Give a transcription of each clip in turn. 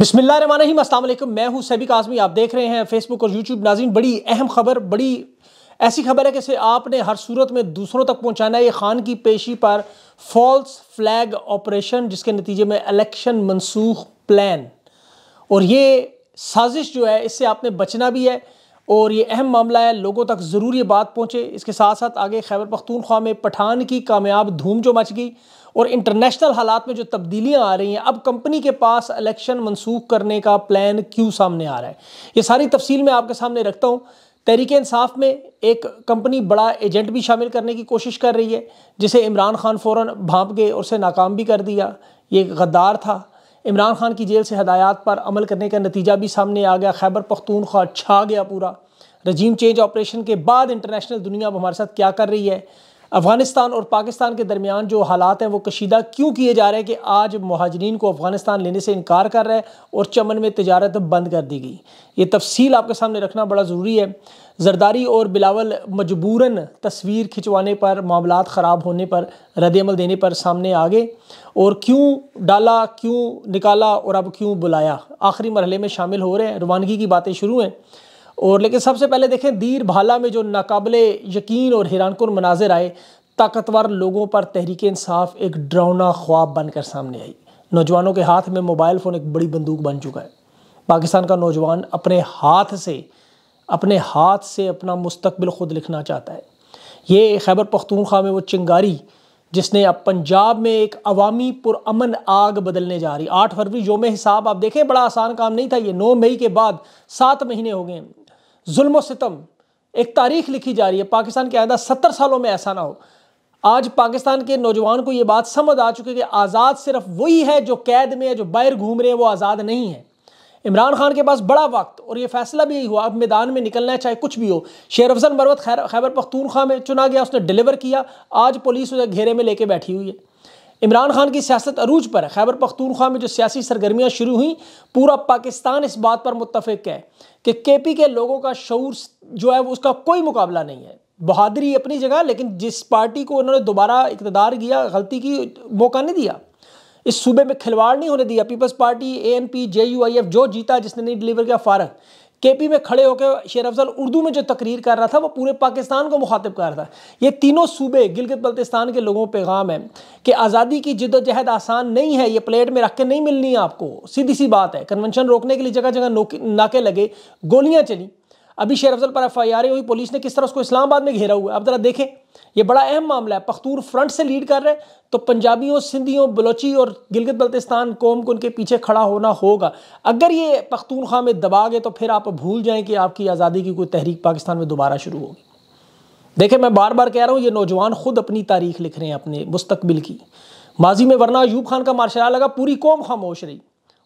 बिसमीम अल्लाम मैं हूँ सैबिक आज़मी आप देख रहे हैं फेसबुक और यूट्यूब नाजीन बड़ी अहम खबर बड़ी ऐसी खबर है कि इसे आपने हर सूरत में दूसरों तक पहुँचाना है ये खान की पेशी पर फॉल्स फ्लैग ऑपरेशन जिसके नतीजे में इलेक्शन मनसूख प्लान और ये साजिश जो है इससे आपने बचना भी है और ये अहम मामला है लोगों तक ज़रूर ये बात पहुँचे इसके साथ साथ आगे खैबर पख्तूनख्वा में पठान की कामयाब धूम जो मच गई और इंटरनेशनल हालात में जो तब्दीलियां आ रही हैं अब कंपनी के पास इलेक्शन मनसूख करने का प्लान क्यों सामने आ रहा है ये सारी तफसील मैं आपके सामने रखता हूँ तहरीक इंसाफ में एक कंपनी बड़ा एजेंट भी शामिल करने की कोशिश कर रही है जिसे इमरान खान फ़ौर भाँप गए और उसे नाकाम भी कर दिया ये गद्दार था इमरान खान की जेल से हदायत पर अमल करने का नतीजा भी सामने आ गया खैबर पख्तूनख्वा छा गया पूरा रजीम चेंज ऑपरेशन के बाद इंटरनेशनल दुनिया अब हमारे साथ क्या कर रही है अफगानिस्तान और पाकिस्तान के दरमियान जो हालात हैं वो कशीदा क्यों किए जा रहे हैं कि आज महाजरीन को अफगानिस्तान लेने से इनकार कर रहा है और चमन में तजारत बंद कर दी गई ये तफसील आपके सामने रखना बड़ा ज़रूरी है जरदारी और बिलावल मजबूरन तस्वीर खिंचवाने पर मामला ख़राब होने पर रदल देने पर सामने आ गए और क्यों डाला क्यों निकाला और अब क्यों बुलाया आखिरी मरहले में शामिल हो रहे हैं रवानगी की बातें शुरू हैं और लेकिन सबसे पहले देखें दीर भाला में जो नाकबले यकीन और हैरानकुन मनाजिर आए ताकतवर लोगों पर तहरीक इंसाफ एक डरावना ख्वाब बनकर सामने आई नौजवानों के हाथ में मोबाइल फ़ोन एक बड़ी बंदूक बन चुका है पाकिस्तान का नौजवान अपने हाथ से अपने हाथ से अपना मुस्तबिल ख़ुद लिखना चाहता है ये खैबर पख्तूनख्वा में वो चिंगारी जिसने अब पंजाब में एक अवामी पुरअमन आग बदलने जा रही आठ फरवरी योम हिसाब आप देखें बड़ा आसान काम नहीं था ये नौ मई के बाद सात महीने हो गए जुल्म सितम एक तारीख लिखी जा रही है पाकिस्तान के आइंदा सत्तर सालों में ऐसा ना हो आज पाकिस्तान के नौजवान को ये बात समझ आ चुकी है कि आज़ाद सिर्फ वही है जो कैद में है जो बाहर घूम रहे हैं वो आज़ाद नहीं है इमरान खान के पास बड़ा वक्त और ये फैसला भी हुआ अब मैदान में निकलना है चाहे कुछ भी हो शेर अफजल मरवत खैबर पख्तूनख्वा में चुना गया उसने डिलीवर किया आज पुलिस उसे घेरे में लेके बैठी हुई है इमरान खान की सियासत अरूज पर है खैबर पख्तूनख्वा में जो सियासी सरगर्मियाँ शुरू हुई पूरा पाकिस्तान इस बात पर मुतफिक है कि के पी के लोगों का शूर जो है उसका कोई मुकाबला नहीं है बहादरी अपनी जगह लेकिन जिस पार्टी को उन्होंने दोबारा इकतदार किया गलती की मौका नहीं दिया इस सूबे में खिलवाड़ नहीं होने दिया peoples party A N P J U I F जो जीता जिसने नहीं डिलीवर किया फारक केपी में खड़े होकर शेर अफजल उर्दू में जो तकरीर कर रहा था वो पूरे पाकिस्तान को मुखातिब कर रहा था ये तीनों सूबे गिलगित बल्तिस्तान के लोगों पैगाम है कि आज़ादी की जद्दोजहद आसान नहीं है ये प्लेट में रख के नहीं मिलनी आपको सीधी सी बात है कन्वेंशन रोकने के लिए जगह जगह नाके लगे गोलियाँ चली अभी शेर अफजल पर एफ आई आर हुई पुलिस ने किस तरह उसको इस्लामाबाद में घेरा हुआ है अब ज़रा देखें ये बड़ा अहम मामला है पख्तूर फ्रंट से लीड कर रहे हैं तो पंजाबियों सिंधियों बलोची और गिलगित बल्तिस्तान कौम को उनके पीछे खड़ा होना होगा अगर ये पख्तूनख्वा में दबा गए तो फिर आप भूल जाएं कि आपकी आज़ादी की कोई तहरीक पाकिस्तान में दोबारा शुरू होगी देखें मैं बार बार कह रहा हूँ ये नौजवान खुद अपनी तारीख लिख रहे हैं अपने मुस्तबिल की माजी में वरना यूब खान का मार्शल लगा पूरी कौम खामोश रही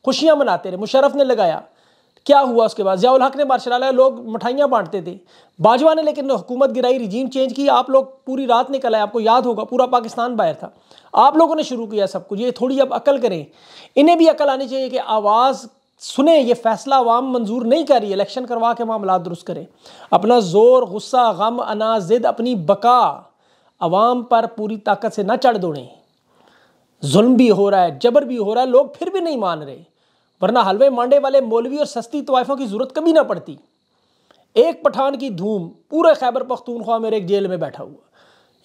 खुशियाँ मनाते रहे मुशरफ ने लगाया क्या हुआ उसके बाद जियाउल हक ने लाया लोग मिठाइयाँ बांटते थे बाजवा ने लेकिन हुकूमत गिराई रिजीम चेंज की आप लोग पूरी रात निकल आए आपको याद होगा पूरा पाकिस्तान बाहर था आप लोगों ने शुरू किया सब कुछ ये थोड़ी अब अकल करें इन्हें भी अकल आनी चाहिए कि आवाज़ सुने ये फैसला आवाम मंजूर नहीं कर रही इलेक्शन करवा के मामला दुरुस्त करें अपना ज़ोर गुस्सा गम अना ज़िद अपनी बका आवाम पर पूरी ताकत से ना चढ़ दौड़ें जुल्म भी हो रहा है जबर भी हो रहा है लोग फिर भी नहीं मान रहे वरना हलवे मांडे वाले मौलवी और सस्ती तवाइफों की जरूरत कभी ना पड़ती एक पठान की धूम पूरे खैबर पख्तूनख्वा मेरे एक जेल में बैठा हुआ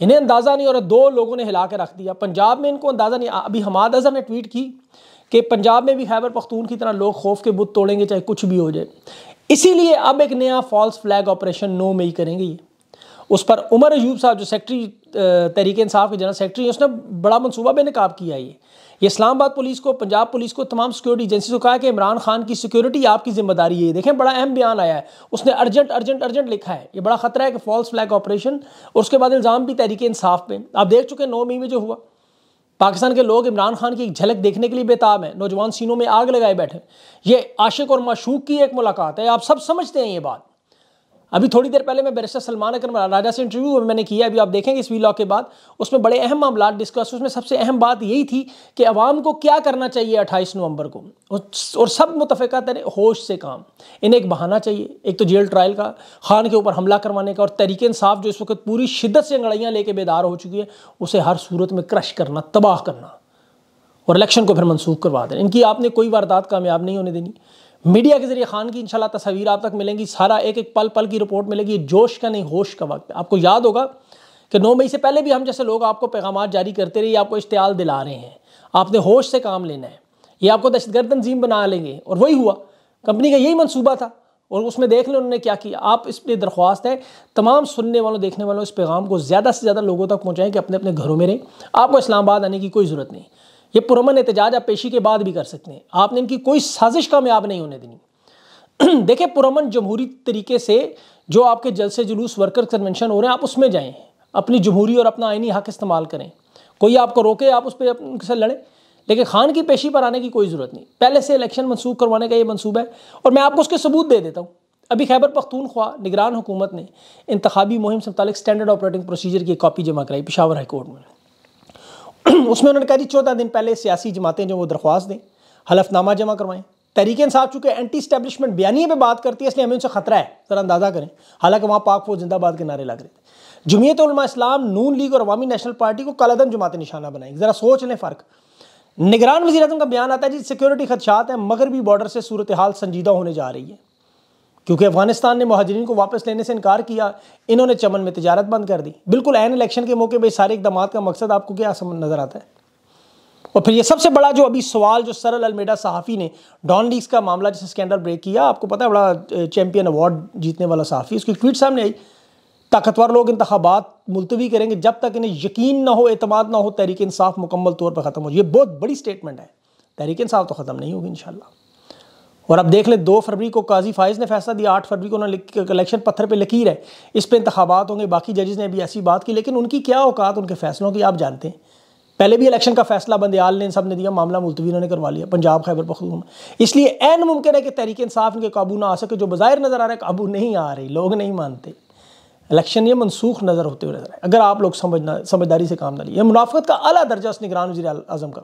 इन्हें अंदाज़ा नहीं और दो लोगों ने हिला के रख दिया पंजाब में इनको अंदाज़ा नहीं अभी हमाद अजहर ने ट्वीट की कि पंजाब में भी खैबर पख्तून की तरह लोग खौफ के बुत तोड़ेंगे चाहे कुछ भी हो जाए इसीलिए अब एक नया फॉल्स फ्लैग ऑपरेशन नो मई करेंगे ये उस पर उमर अयूब साहब जो सेक्रटरी तहरीक इंसाफ के जनरल सेक्रटरी हैं उसने बड़ा मनसूबा बेनकाब किया ये ये इस्लामाबाद पुलिस को पंजाब पुलिस को तमाम सिक्योरिटी एजेंसी को कहा कि इमरान खान की सिक्योरिटी आपकी जिम्मेदारी है देखें बड़ा अहम बयान आया है उसने अर्जेंट अर्जेंट अर्जेंट लिखा है ये बड़ा खतरा है कि फॉल्स फ्लैग ऑपरेशन और उसके बाद इल्ज़ाम भी तहरीक इंसाफ पे आप देख चुके हैं नौ मई में जो हुआ पाकिस्तान के लोग इमरान खान की एक झलक देखने के लिए बेताब है नौजवान सीनों में आग लगाए बैठे ये आशिक और मशूक की एक मुलाकात है आप सब समझते हैं ये बात अभी थोड़ी देर पहले मैं बैरिस्टर सलमान अकरम राजा से इंटरव्यू मैंने किया अभी आप देखेंगे इस वीलॉग के बाद उसमें बड़े अहम मामला डिस्कस उसमें सबसे अहम बात यही थी कि अवाम को क्या करना चाहिए अट्ठाईस नवंबर को और सब मुतफ़ा तरह होश से काम इन्हें एक बहाना चाहिए एक तो जेल ट्रायल का खान के ऊपर हमला करवाने का और तरीके इंसाफ जो इस वक्त पूरी शिद्दत से अंगड़ाइयाँ लेके बेदार हो चुकी है उसे हर सूरत में क्रश करना तबाह करना और इलेक्शन को फिर मनसूख करवा देना इनकी आपने कोई वारदात कामयाब नहीं होने देनी मीडिया के जरिए खान की इंशाल्लाह तस्वीर आप तक मिलेंगी सारा एक एक पल पल की रिपोर्ट मिलेगी जोश का नहीं होश का वक्त आपको याद होगा कि नौ मई से पहले भी हम जैसे लोग आपको पैगाम जारी करते रहे आपको इश्तियाल दिला रहे हैं आपने होश से काम लेना है ये आपको दहशतगर्द तंजीम बना लेंगे और वही हुआ कंपनी का यही मनसूबा था और उसमें देख लें उन्होंने क्या किया आप इस पर दरख्वास्त है तमाम सुनने वालों देखने वालों इस पैगाम को ज़्यादा से ज़्यादा लोगों तक पहुँचाएँ कि अपने अपने घरों में रहें आपको इस्लामाबाद आने की कोई ज़रूरत नहीं ये पुरमन एहतजाज आप पेशी के बाद भी कर सकते हैं आपने इनकी कोई साजिश कामयाब नहीं होने देनी देखिए पुरमन जमहूरी तरीके से जो आपके जलसे जुलूस वर्कर कन्वेंशन हो रहे हैं आप उसमें जाएँ अपनी जमहूरी और अपना आइनी हक इस्तेमाल करें कोई आपको रोके आप उस पर उनसे लड़ें लेकिन खान की पेशी पर आने की कोई ज़रूरत नहीं पहले से इलेक्शन मनसूख करवाने का ये मनसूबा है और मैं आपको उसके सबूत दे देता हूँ अभी खैबर पख्तूनख्वा निगरान हुकूमत ने इंतबी मुहिम से मुतल स्टैंडर्ड ऑपरेटिंग प्रोसीजर की कॉपी जमा कराई पिशावर हाईकोर्ट में उसमें उन्होंने कहा जी चौदह दिन पहले सियासी जमातें जो वो दरख्वास्त दें हलफनामा जमा करवाएं तरीके साहब चूँकि एंटी स्टैब्लिशमेंट बयानी पे बात करती है इसलिए हमें उनसे खतरा है ज़रा अंदाज़ा करें हालांकि वहाँ पाक फौज जिंदाबाद के नारे लग रहे थे जमीयत इस्लाम नून लीग और अवामी नेशनल पार्टी को कलदम जमातें निशाना बनाएंगी ज़रा सोच लें फ़र्क निगरान वजी का बयान आता है जी सिक्योरिटी खदशात हैं मगरबी बॉर्डर से सूरत हाल संजीदा होने जा रही है क्योंकि अफगानिस्तान ने महाजरीन को वापस लेने से इनकार किया इन्होंने चमन में तजारत बंद कर दी बिल्कुल एन इलेक्शन के मौके पर सारे इकदाम का मकसद आपको क्या समझ नज़र आता है और फिर ये सबसे बड़ा जो अभी सवाल जो सरल अलमेडा सहाफ़ी ने डॉन लीग्स का मामला जिसे स्कैंडल ब्रेक किया आपको पता है बड़ा चैम्पियन अवार्ड जीतने वाला सहाफ़ी उसकी ट्वीट सामने आई ताकतवर लोग इंतबात मुलतवी करेंगे जब तक इन्हें यकीन ना हो अतमाद ना हो तहरीक इंसाफ मुकम्मल तौर पर ख़त्म हो ये बहुत बड़ी स्टेटमेंट है तहरीक इंसाफ तो ख़त्म नहीं होगी इन और अब देख ले दो फरवरी को काजी फाइज ने फैसला दिया आठ फरवरी को उन्होंने कलेक्शन पत्थर पे लकीर है इस पर इंतबात होंगे बाकी जजेज ने भी ऐसी बात की लेकिन उनकी क्या औकात उनके फैसलों की आप जानते हैं पहले भी इलेक्शन का फैसला बंदयाल ने इन सब ने दिया मामला मुलतवी उन्होंने करवा लिया पंजाब खैबर पखतून इसलिए एन मुमकिन है कि तहरीक इंसाफ इनके काबू ना आ सके जो बाज़ाहिर नज़र आ रहा है काबू नहीं आ रही लोग नहीं मानते इलेक्शन ये मनसूख नज़र होते हुए नजर आए अगर आप लोग समझना समझदारी से काम ना लिए मुनाफत का अला दर्जा उस निगरान वजी अजम का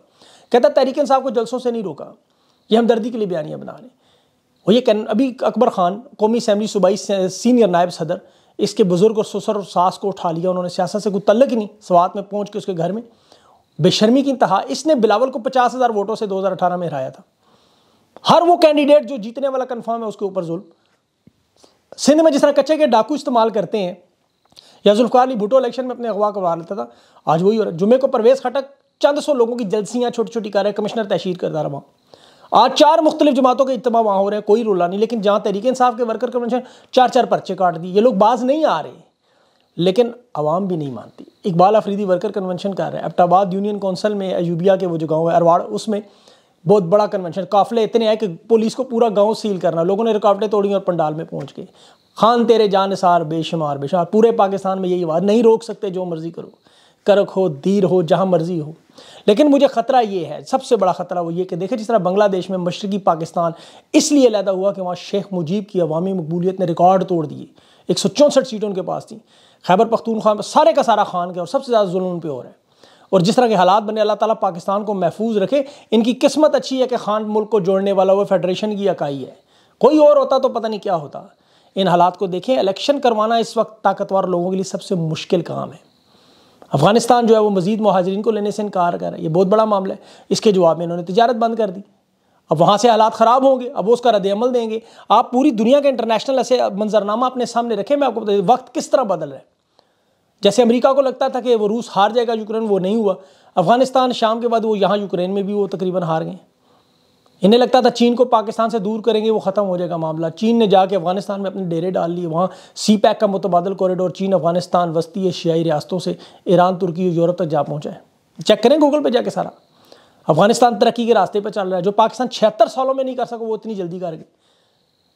कहता तहरीक इंसाफ को जलसों से नहीं रोका ये हमदर्दी के लिए बयानियाँ बना रहे हैं और ये कैन अभी अकबर खान कौमी असम्बली सूबाई सीनियर नायब सदर इसके बुज़ुर्ग और ससुर और सास को उठा लिया उन्होंने सियासत से कोई तल्लक ही नहीं सवात में पहुँच के उसके घर में बेशर्मी की इंतहा इसने बिलावल को पचास हज़ार वोटों से दो हज़ार अठारह में हराया था हर वो कैंडिडेट जो जीतने वाला कन्फर्म है उसके ऊपर जुल्म सिंध में जिस तरह कच्चे के डाकू इस्तेमाल करते हैं या जुल्फ़ार अली भुटो इलेक्शन में अपने अगवा करवा लेता था आज वही हो रहा जुमे को परवेज खटक चंद सौ लोगों की जलसियाँ छोटी छोटी कर रहे कमिश्नर तहशीर रहा वहाँ आज चार मुख्तलिफ जमातों के इतम वहाँ हो रहे हैं कोई रोला नहीं लेकिन जहाँ तरीके इंसाफ के वर्कर कन्वेंशन चार चार पर्चे काट दिए ये लोग बाज नहीं आ रहे लेकिन आवाम भी नहीं मानती इकबाल अफरीदी वर्कर कन्वेंशन कर रहे हैं अबटाबाद यूनियन कौंसल में अयूबिया के वो जो गाँव है अरवाड़ उसमें बहुत बड़ा कन्वेंशन काफिले इतने आए कि पुलिस को पूरा गांव सील करना लोगों ने रुकावटें तोड़ी और पंडाल में पहुंच गए खान तेरे जानसार बेशुमार बेशुमार पूरे पाकिस्तान में यही आवाज़ नहीं रोक सकते जो मर्ज़ी करो करक हो दीर हो जहाँ मर्जी हो लेकिन मुझे ख़तरा ये है सबसे बड़ा ख़तरा वो ये कि देखें जिस तरह बांग्लादेश में मशरकी पाकिस्तान इसलिए लैदा हुआ कि वहाँ शेख मुजीब की अवामी मकबूलीत ने रिकॉर्ड तोड़ दिए एक सौ चौंसठ सीटें उनके पास थी खैबर पख्तूनख्वा में सारे का सारा खान के और सबसे ज़्यादा जुल्म पे हो रहा है और जिस तरह के हालात बने अल्लाह ताला पाकिस्तान को महफूज रखे इनकी किस्मत अच्छी है कि खान मुल्क को जोड़ने वाला वो फेडरेशन की इकाई है कोई और होता तो पता नहीं क्या होता इन हालात को देखें इलेक्शन करवाना इस वक्त ताकतवर लोगों के लिए सबसे मुश्किल काम है अफगानिस्तान जो है वो मजीद महाजरीन को लेने से इनकार कर रहा है ये बहुत बड़ा मामला है इसके जवाब में इन्होंने तजारत बंद कर दी अब वहाँ से हालात ख़राब होंगे अब वो उसका रद्दमल देंगे आप पूरी दुनिया के इंटरनेशनल ऐसे मंजरनामा अपने सामने रखें मैं आपको बता वक्त किस तरह बदल रहा है जैसे अमेरिका को लगता था कि वो रूस हार जाएगा यूक्रेन वो नहीं हुआ अफगानिस्तान शाम के बाद वो यहाँ यूक्रेन में भी वो तकरीबन हार गए इन्हें लगता था चीन को पाकिस्तान से दूर करेंगे वो ख़त्म हो जाएगा मामला चीन ने जाके अफगानिस्तान में अपने डेरे डाल लिए वहाँ सी पैक का मुतबादल कॉरिडोर चीन अफगानिस्तान वस्ती एशियाई रियासतों से ईरान तुर्की और यूरोप तक जा पहुँचाए चेक करें गूगल पर जाके सारा अफगानिस्तान तरक्की के रास्ते पर चल रहा है जो पाकिस्तान छिहत्तर सालों में नहीं कर सका वो इतनी जल्दी कर गए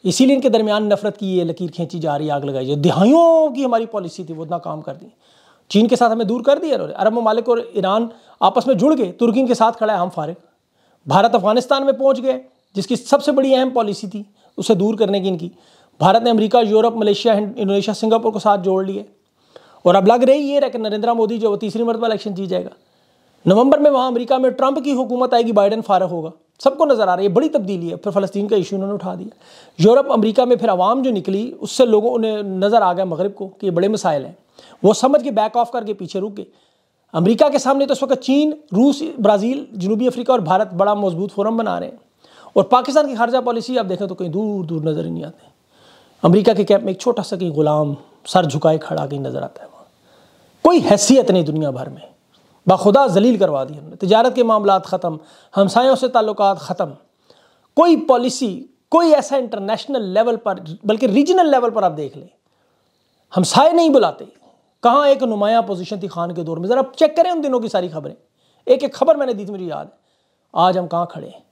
इसीलिए इनके दरमियान नफरत की ये लकीर खींची जा रही आग लगाई जो दिहाइयों की हमारी पॉलिसी थी वो इतना काम कर दी चीन के साथ हमें दूर कर दिया अरब ममालिक और ईरान आपस में जुड़ गए तुर्की के साथ खड़ा है हम फारिग भारत अफगानिस्तान में पहुंच गए जिसकी सबसे बड़ी अहम पॉलिसी थी उसे दूर करने की इनकी भारत ने America Europe Malaysia Indonesia Singapore को साथ जोड़ लिए और अब लग रही ये कि नरेंद्र मोदी जो तीसरी मरतबा इलेक्शन जीत जाएगा नवंबर में वहाँ अमरीका में ट्रंप की हुकूमत आएगी बाइडन फारग होगा सबको नज़र आ रही है बड़ी तब्दीली है फिर फ़लस्तीन का इशू उन्होंने उठा दिया यूरोप अमेरिका में फिर आवाम जो निकली उससे लोगों ने नज़र आ गया मगरब को कि ये बड़े मसाइल हैं वो समझ के बैक ऑफ करके पीछे रुक गए अमेरिका के सामने तो इस वक्त चीन रूस ब्राज़ील जनूबी अफ्रीका और भारत बड़ा मजबूत फोरम बना रहे हैं और पाकिस्तान की खारजा पॉलिसी आप देखें तो कहीं दूर दूर नज़र ही नहीं आते अमेरिका के कैप में एक छोटा सा कहीं गुलाम सर झुकाए खड़ा कहीं नज़र आता है वहाँ कोई हैसियत नहीं दुनिया भर में बाखुदा जलील करवा दी हमने तजारत के मामला ख़त्म हमसायों से ताल्लुक ख़त्म कोई पॉलिसी कोई ऐसा इंटरनेशनल लेवल पर बल्कि रीजनल लेवल पर आप देख लें हमसाए नहीं बुलाते कहाँ एक नुमाया पोजीशन थी खान के दौर में ज़रा चेक करें उन दिनों की सारी खबरें एक एक खबर मैंने दी थी मुझे याद आज हम कहाँ खड़े हैं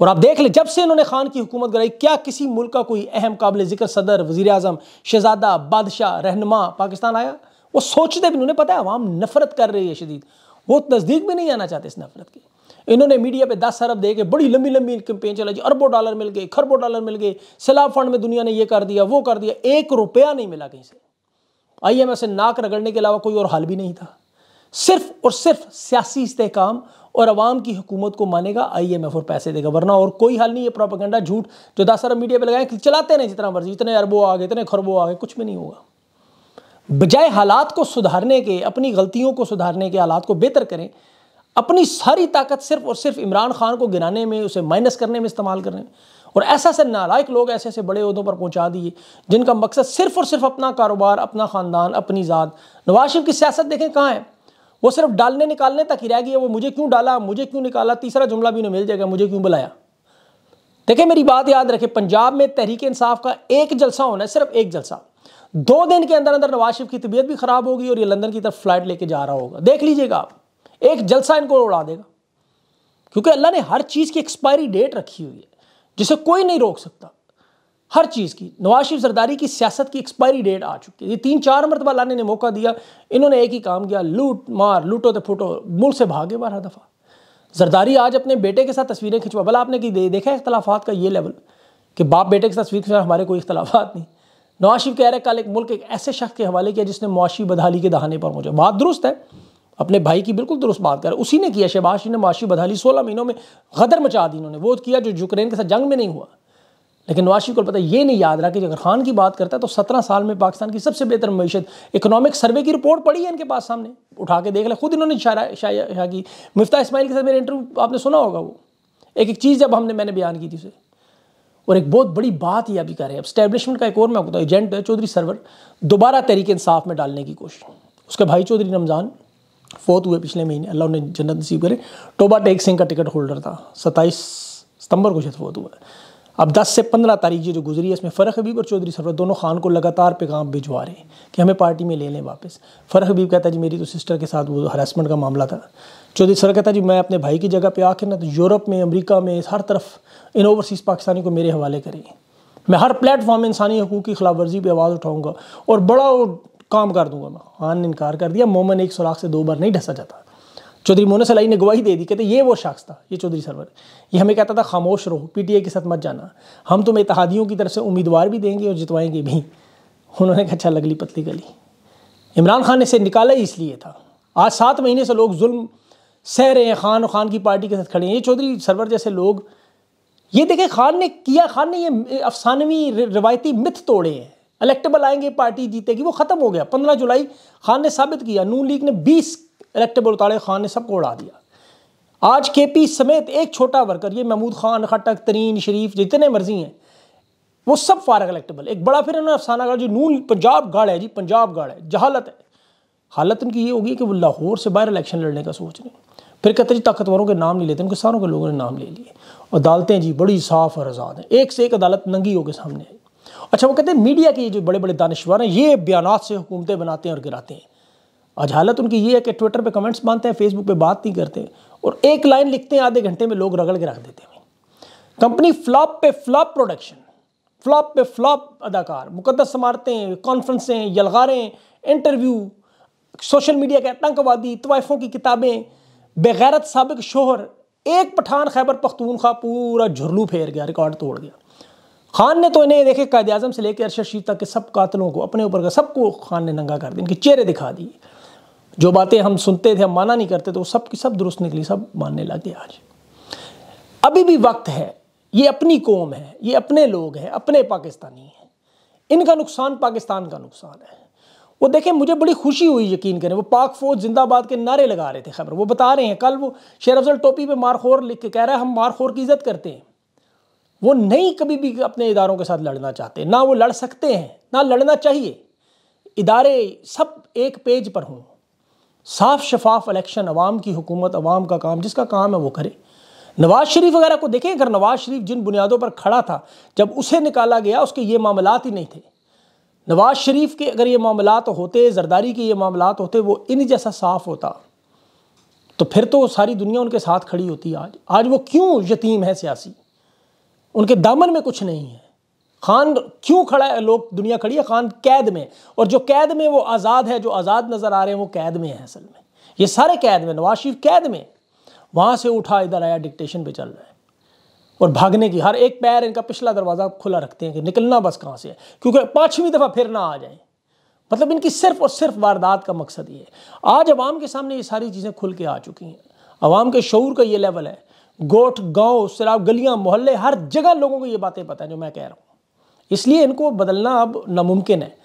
और आप देख लें जब से इन्होंने खान की हुकूमत कराई क्या किसी मुल्क का कोई अहम काबिल जिक्र सदर वजी अजम शहजादा बादशाह रहनमा पाकिस्तान आया वो सोचते भी उन्हें पता है आवाम नफरत कर रही है शदीद वो नज़दीक भी नहीं आना चाहते इस नफरत के इन्होंने मीडिया पे दस अरब दे के बड़ी लंबी लंबी कैंपेन चलाई जी अरबों डॉलर मिल गए खरबों डॉलर मिल गए सैलाब फंड में दुनिया ने ये कर दिया वो कर दिया एक रुपया नहीं मिला कहीं से आईएमएफ से नाक रगड़ने के अलावा कोई और हाल भी नहीं था सिर्फ और सिर्फ सियासी इस्तेकाम और आवाम की हुकूमत को मानेगा आईएमएफ और पैसे देगा वरना और कोई हाल नहीं है प्रोपागेंडा झूठ जो अरब मीडिया पर लगाए कि चलाते नहीं जितना मर्जी इतने अरबों आ गए इतने खरबों आ गए कुछ भी नहीं होगा बजाय हालात को सुधारने के अपनी गलतियों को सुधारने के हालात को बेहतर करें अपनी सारी ताकत सिर्फ और सिर्फ इमरान खान को गिराने में उसे माइनस करने में इस्तेमाल करने में और ऐसे ऐसे नालायक लोग ऐसे ऐसे बड़े अहदों पर पहुंचा दिए जिनका मकसद सिर्फ और सिर्फ अपना कारोबार अपना ख़ानदान अपनी ज़ात नवाज शरीफ की सियासत देखें कहाँ है वो सिर्फ डालने निकालने तक ही रह गई है वो मुझे क्यों डाला मुझे क्यों निकाला तीसरा जुमला भी उन्हें मिल जाएगा मुझे क्यों बुलाया देखिए मेरी बात याद रखें पंजाब में तहरीक इंसाफ का एक जलसा होना है सिर्फ एक जलसा दो दिन के अंदर अंदर नवाज शरीफ की तबीयत भी खराब होगी और ये लंदन की तरफ फ्लाइट लेके जा रहा होगा देख लीजिएगा आप एक जलसा इनको उड़ा देगा क्योंकि अल्लाह ने हर चीज़ की एक्सपायरी डेट रखी हुई है जिसे कोई नहीं रोक सकता हर चीज़ की नवाज शरीफ जरदारी की सियासत की एक्सपायरी डेट आ चुकी है ये तीन चार मरतबा लाने ने मौका दिया इन्होंने एक ही काम किया लूट मार लूटो तो फूटो मुल्क से भागे बारह दफ़ा जरदारी आज अपने बेटे के साथ तस्वीरें खिंचवा भला आपने की दे, देखा इख्तलाफा का ये लेवल कि बाप बेटे के साथ तस्वीर खिंचवा हमारे कोई इख्तलाफा नहीं नवाज शरीफ कह रहे कल एक मुल्क एक ऐसे शख्स के हवाले किया जिसने मुआशी बदहाली के दहाने पर मुझे बात दुरुस्त है अपने भाई की बिल्कुल दुरुस्त बात कर उसी ने किया शहबाज ने मुआशी बदहाली सोलह महीनों में गदर मचा दी इन्होंने वो किया जो यूक्रेन के साथ जंग में नहीं हुआ लेकिन नवाशी को पता ये नहीं याद रहा कि अगर खान की बात करता है तो सत्रह साल में पाकिस्तान की सबसे बेहतर मीशत इकोनॉमिक सर्वे की रिपोर्ट पड़ी है इनके पास सामने उठा के देख ले खुद इन्होंने शाह की मुफ्ता इसमाइल के साथ मेरे इंटरव्यू आपने सुना होगा वो एक एक चीज़ जब हमने मैंने बयान की थी उसे और एक बहुत बड़ी बात यह अभी कर रहे हैं स्टैब्लिशमेंट का एक और मैं बताऊँ एजेंट है चौधरी सरवर दोबारा तहरीक इंसाफ में डालने की कोशिश उसके भाई चौधरी रमज़ान फोर्थ हुए पिछले महीने अल्लाह उन्हें जन्नत नसीब करे टोबा टेक सिंह का टिकट होल्डर था सत्ताईस सितंबर को शायद फोत हुआ अब 10 से 15 तारीख ये जो गुजरी है इसमें फ़रख हबीब और चौधरी सरवर दोनों खान को लगातार पैगाम भिजवा रहे हैं कि हमें पार्टी में ले लें वापस फ़रख हबीब कहता है जी मेरी तो सिस्टर के साथ वो हरासमेंट का मामला था चौधरी सरवर कहता है जी मैं अपने भाई की जगह पे आके ना तो यूरोप में अमेरिका में हर तरफ इन ओवरसीज़ पाकिस्तानी को मेरे हवाले करें मैं हर प्लेटफॉर्म में इंसानी हकूक़ की खिलाफ वर्जी पर आवाज़ उठाऊँगा और बड़ा काम कर दूंगा मैं खान हाँ, ने इनकार कर दिया मोमन एक सुराख से दो बार नहीं ढसा जाता चौधरी मोनो सलाई ने गवाही दे दी कहते ये वो शख्स था ये चौधरी सरवर ये हमें कहता था खामोश रहो पीटीए के साथ मत जाना हम तुम्हें इतिहादियों की तरफ से उम्मीदवार भी देंगे और जितवाएंगे भी उन्होंने कहा अच्छा लगली पतली गली इमरान खान ने इसे निकाला ही इसलिए था आज सात महीने से लोग जुल्म सह रहे हैं खान और खान की पार्टी के साथ खड़े हैं ये चौधरी सरवर जैसे लोग ये देखें खान ने किया खान ने ये अफसानवी रिवायती मिथ तोड़े हैं इलेक्टेबल आएंगे पार्टी जीतेगी वो ख़त्म हो गया पंद्रह जुलाई खान ने साबित किया नून लीग ने बीस इलेक्टेबल उतारे खान ने सबको उड़ा दिया आज के पी समेत एक छोटा वर्कर ये महमूद खान खटक तरीन शरीफ जितने मर्जी हैं वो सब फारक इलेक्टेबल एक बड़ा फिर उन्होंने अफसाना गढ़ जो नून पंजाब गढ़ है जी पंजाब गढ़ है जहालत है हालत उनकी ये होगी कि वो लाहौर से बाहर इलेक्शन लड़ने का सोच रहे हैं फिर कहते जी ताकतवरों के नाम नहीं लेते उनके सारों के लोगों ने नाम ले लिए अदालतें जी बड़ी साफ और आज़ाद हैं एक से एक अदालत नंगी हो के सामने आई अच्छा वो कहते हैं मीडिया के जो बड़े बड़े दानश्वर हैं ये बयान से हुकूमतें बनाते हैं और गिराते हैं आज हालत उनकी ये है कि ट्विटर पे कमेंट्स बांधते हैं फेसबुक पे बात नहीं करते और एक लाइन लिखते हैं आधे घंटे में लोग रगड़ के रख देते हैं कंपनी फ्लॉप पे फ्लॉप प्रोडक्शन फ्लॉप पे फ्लॉप अदाकार मुकदस समारतें कॉन्फ्रेंसें यलगारें इंटरव्यू सोशल मीडिया के आतंकवादी तवाइफों की किताबें बेगैरत सबक शोहर एक पठान खैबर पख्तूनखा पूरा झुरलू फेर गया रिकॉर्ड तोड़ गया खान ने तो इन्हें देखे कायद अजम से लेकर अरशद शीर तक के सब कातलों को अपने ऊपर का सबको खान ने नंगा कर दिया इनके चेहरे दिखा दिए जो बातें हम सुनते थे हम माना नहीं करते तो वो सब की सब दुरुस्त निकली सब मानने लगे आज अभी भी वक्त है ये अपनी कौम है ये अपने लोग हैं अपने पाकिस्तानी हैं इनका नुकसान पाकिस्तान का नुकसान है वो देखें मुझे बड़ी खुशी हुई यकीन करें वो पाक फौज जिंदाबाद के नारे लगा रहे थे खबर वो बता रहे हैं कल वो शेर अफजल टोपी पे मारखोर लिख के कह रहा है हम मारखोर की इज्जत करते हैं वो नहीं कभी भी अपने इदारों के साथ लड़ना चाहते ना वो लड़ सकते हैं ना लड़ना चाहिए इदारे सब एक पेज पर हों साफ शफाफ इलेक्शन अवाम की हुकूमत अवाम का काम जिसका काम है वो करे नवाज शरीफ वगैरह को देखें अगर नवाज शरीफ जिन बुनियादों पर खड़ा था जब उसे निकाला गया उसके ये मामला ही नहीं थे नवाज शरीफ के अगर ये मामला होते जरदारी के ये मामला होते वो इन जैसा साफ होता तो फिर तो सारी दुनिया उनके साथ खड़ी होती आज आज वो क्यों यतीम है सियासी उनके दामन में कुछ नहीं है खान क्यों खड़ा है लोग दुनिया खड़ी है खान कैद में और जो कैद में वो आज़ाद है जो आज़ाद नज़र आ रहे हैं वो कैद में है असल में ये सारे कैद में नवाज शरीफ कैद में वहाँ से उठा इधर आया डिक्टेशन पे चल रहा है और भागने की हर एक पैर इनका पिछला दरवाज़ा खुला रखते हैं कि निकलना बस कहाँ से है क्योंकि पाँचवीं दफ़ा फिर ना आ जाए मतलब इनकी सिर्फ और सिर्फ वारदात का मकसद ये है आज आवाम के सामने ये सारी चीज़ें खुल के आ चुकी हैं अवाम के शौर का ये लेवल है गोठ गांव शराब गलियां मोहल्ले हर जगह लोगों को ये बातें पता है जो मैं कह रहा हूँ इसलिए इनको बदलना अब नामुमकिन है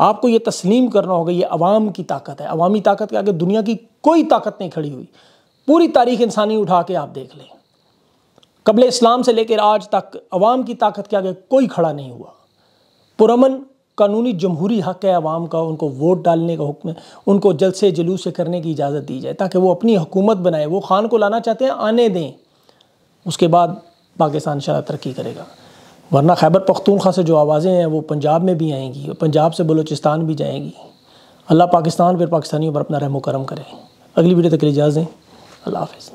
आपको ये तस्लीम करना होगा ये अवाम की ताकत है अवामी ताकत के आगे दुनिया की कोई ताकत नहीं खड़ी हुई पूरी तारीख इंसानी उठा के आप देख लें कबल इस्लाम से लेकर आज तक अवाम की ताकत के आगे कोई खड़ा नहीं हुआ पुरमन कानूनी जमहूरी हक है अवाम का उनको वोट डालने का हुक्म उनको उनको जलसे जुलूस करने की इजाज़त दी जाए ताकि वो अपनी हुकूमत बनाए वो खान को लाना चाहते हैं आने दें उसके बाद पाकिस्तान शायद तरक्की करेगा वरना खैबर पख्तूनख्वा से जो आवाज़ें हैं वो पंजाब में भी आएंगी और पंजाब से बलोचिस्तान भी जाएंगी अल्लाह पाकिस्तान फिर पाकिस्तानियों पर अपना रहम करम करे अगली वीडियो तक के लिए इजाज़ दें अल्लाह हाफ